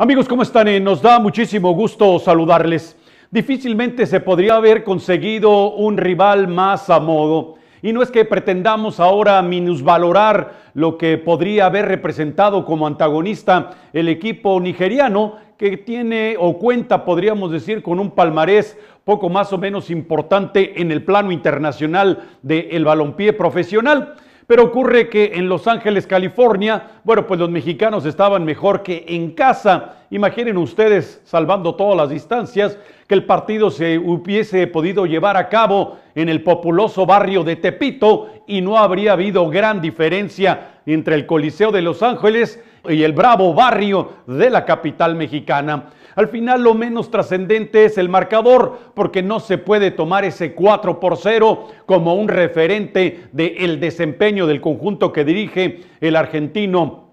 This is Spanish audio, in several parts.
Amigos, ¿cómo están? Eh, nos da muchísimo gusto saludarles. Difícilmente se podría haber conseguido un rival más a modo. Y no es que pretendamos ahora minusvalorar lo que podría haber representado como antagonista el equipo nigeriano, que tiene o cuenta, podríamos decir, con un palmarés poco más o menos importante en el plano internacional del de balompié profesional. Pero ocurre que en Los Ángeles, California, bueno, pues los mexicanos estaban mejor que en casa Imaginen ustedes, salvando todas las distancias, que el partido se hubiese podido llevar a cabo en el populoso barrio de Tepito y no habría habido gran diferencia entre el Coliseo de Los Ángeles y el bravo barrio de la capital mexicana. Al final lo menos trascendente es el marcador porque no se puede tomar ese 4 por 0 como un referente del desempeño del conjunto que dirige el argentino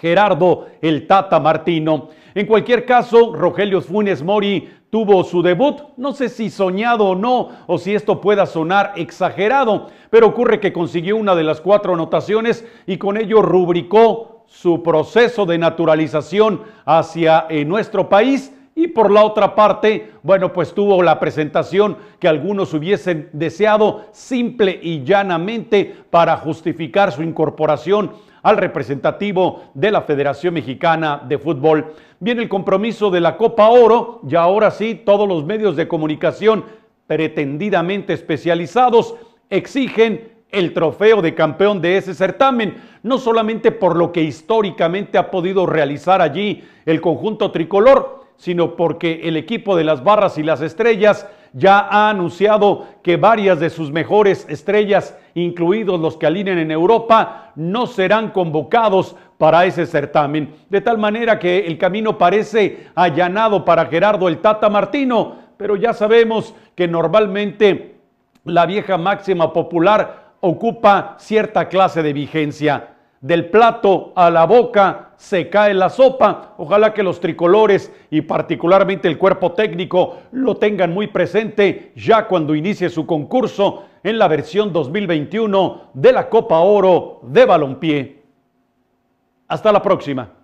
Gerardo el Tata Martino. En cualquier caso, Rogelio Funes Mori tuvo su debut, no sé si soñado o no, o si esto pueda sonar exagerado, pero ocurre que consiguió una de las cuatro anotaciones y con ello rubricó su proceso de naturalización hacia eh, nuestro país. Y por la otra parte, bueno, pues tuvo la presentación que algunos hubiesen deseado simple y llanamente para justificar su incorporación al representativo de la Federación Mexicana de Fútbol. Viene el compromiso de la Copa Oro y ahora sí todos los medios de comunicación pretendidamente especializados exigen el trofeo de campeón de ese certamen, no solamente por lo que históricamente ha podido realizar allí el conjunto tricolor, sino porque el equipo de las barras y las estrellas ya ha anunciado que varias de sus mejores estrellas, incluidos los que alinean en Europa, no serán convocados para ese certamen. De tal manera que el camino parece allanado para Gerardo el Tata Martino, pero ya sabemos que normalmente la vieja máxima popular ocupa cierta clase de vigencia del plato a la boca se cae la sopa. Ojalá que los tricolores y particularmente el cuerpo técnico lo tengan muy presente ya cuando inicie su concurso en la versión 2021 de la Copa Oro de Balompié. Hasta la próxima.